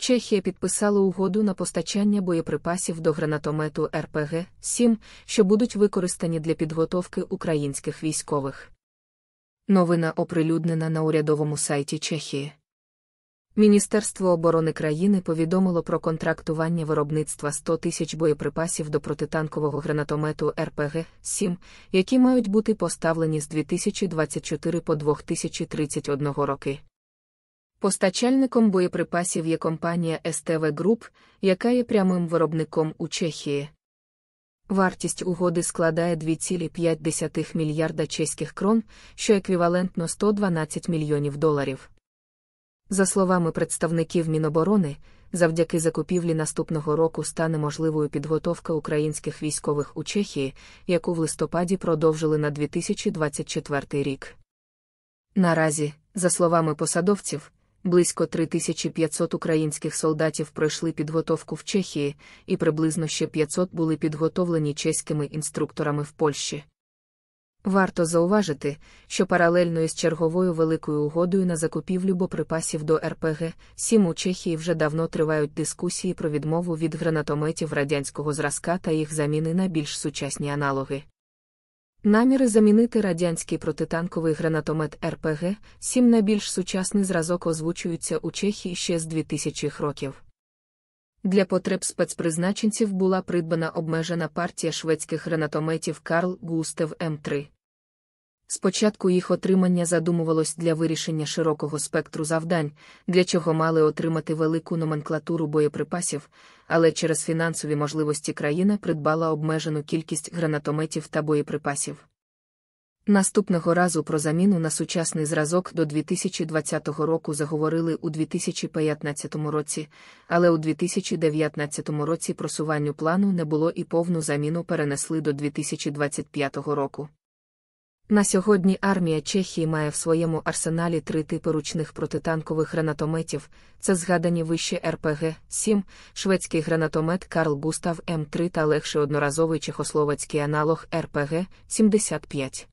Чехія підписала угоду на постачання боєприпасів до гранатомету РПГ 7, що будуть використані для підготовки українських військових. Новина оприлюднена на урядовому сайті Чехії. Міністерство оборони країни повідомило про контрактування виробництва 100 тисяч боєприпасів до протитанкового гранатомету РПГ 7, які мають бути поставлені з 2024 по 2031 роки. Постачальником боєприпасів є компанія СТВ Group, яка є прямим виробником у Чехії. Вартість угоди складає 2,5 мільярда чеських крон, що еквівалентно 112 мільйонів доларів. За словами представників Міноборони, завдяки закупівлі наступного року стане можливою підготовка українських військових у Чехії, яку в листопаді продовжили на 2024 рік. Наразі, за словами посадовців, близько 3500 українських солдатів пройшли підготовку в Чехії, і приблизно ще 500 були підготовлені чеськими інструкторами в Польщі. Варто зауважити, що паралельно із черговою великою угодою на закупівлю боприпасів до РПГ, сім у Чехії вже давно тривають дискусії про відмову від гранатометів радянського зразка та їх заміни на більш сучасні аналоги. Наміри замінити радянський протитанковий гранатомет РПГ сім найбільш сучасний зразок озвучуються у Чехії ще з 2000-х років. Для потреб спецпризначенців була придбана обмежена партія шведських гранатометів Карл Густев М3. Спочатку їх отримання задумувалось для вирішення широкого спектру завдань, для чого мали отримати велику номенклатуру боєприпасів, але через фінансові можливості країна придбала обмежену кількість гранатометів та боєприпасів. Наступного разу про заміну на сучасний зразок до 2020 року заговорили у 2015 році, але у 2019 році просуванню плану не було і повну заміну перенесли до 2025 року. На сьогодні армія Чехії має в своєму арсеналі три типи ручних протитанкових гранатометів: це згадані вище РПГ, 7, шведський гранатомет Карл Густав М3 та легший одноразовий чехословацький аналог РПГ 75.